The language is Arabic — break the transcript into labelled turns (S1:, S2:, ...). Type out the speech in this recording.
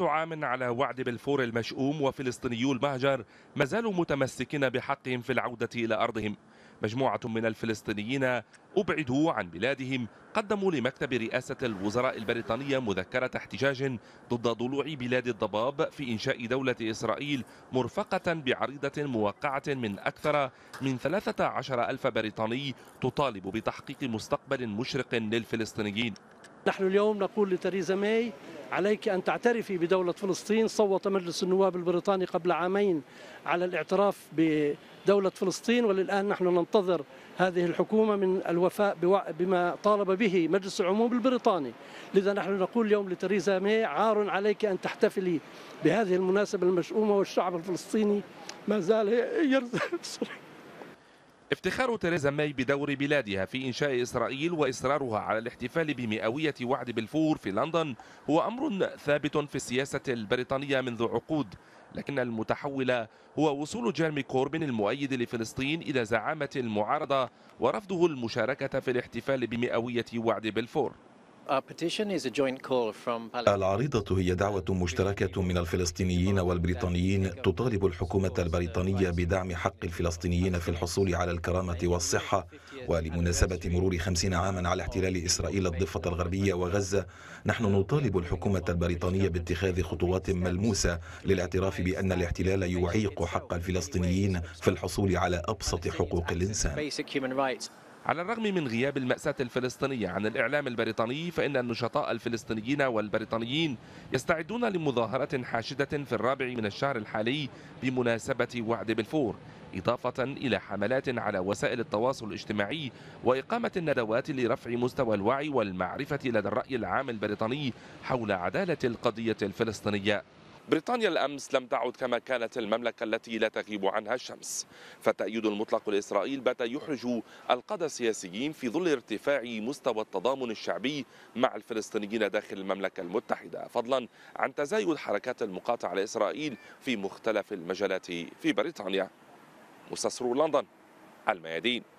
S1: عام على وعد بلفور المشؤوم وفلسطينيو المهجر ما زالوا متمسكين بحقهم في العودة إلى أرضهم مجموعة من الفلسطينيين أبعدوا عن بلادهم قدموا لمكتب رئاسة الوزراء البريطانية مذكرة احتجاج ضد ضلوع بلاد الضباب في إنشاء دولة إسرائيل مرفقة بعريضة موقعة من أكثر من 13 ألف بريطاني تطالب بتحقيق مستقبل مشرق للفلسطينيين
S2: نحن اليوم نقول لتريزا ماي عليك أن تعترفي بدولة فلسطين صوت مجلس النواب البريطاني قبل عامين على الاعتراف بدولة فلسطين وللآن نحن ننتظر هذه الحكومة من الوفاء بما طالب به مجلس العموم البريطاني لذا نحن نقول اليوم لتريزا مي عار عليك أن تحتفلي بهذه المناسبة المشؤومة والشعب الفلسطيني ما زال يرزق
S1: افتخار تريزا ماي بدور بلادها في إنشاء إسرائيل وإصرارها على الاحتفال بمئوية وعد بلفور في لندن هو أمر ثابت في السياسة البريطانية منذ عقود لكن المتحول هو وصول جيرمي كوربين المؤيد لفلسطين إلى زعامة المعارضة ورفضه المشاركة في الاحتفال بمئوية وعد بلفور
S3: العريضة هي دعوة مشتركة من الفلسطينيين والبريطانيين تطالب الحكومة البريطانية بدعم حق الفلسطينيين في الحصول على الكرامة والصحة ولمناسبة مرور خمسين عاما على احتلال إسرائيل الضفة الغربية وغزة نحن نطالب الحكومة البريطانية باتخاذ خطوات ملموسة للاعتراف بأن الاحتلال يعيق حق الفلسطينيين في الحصول على أبسط حقوق الإنسان
S1: على الرغم من غياب المأساة الفلسطينية عن الإعلام البريطاني فإن النشطاء الفلسطينيين والبريطانيين يستعدون لمظاهرة حاشدة في الرابع من الشهر الحالي بمناسبة وعد بلفور إضافة إلى حملات على وسائل التواصل الاجتماعي وإقامة الندوات لرفع مستوى الوعي والمعرفة لدى الرأي العام البريطاني حول عدالة القضية الفلسطينية بريطانيا الأمس لم تعد كما كانت المملكة التي لا تغيب عنها الشمس فالتأييد المطلق لإسرائيل بات يحرج القادة السياسيين في ظل ارتفاع مستوى التضامن الشعبي مع الفلسطينيين داخل المملكة المتحدة فضلا عن تزايد حركات المقاطعة لإسرائيل في مختلف المجالات في بريطانيا مستثمر لندن الميادين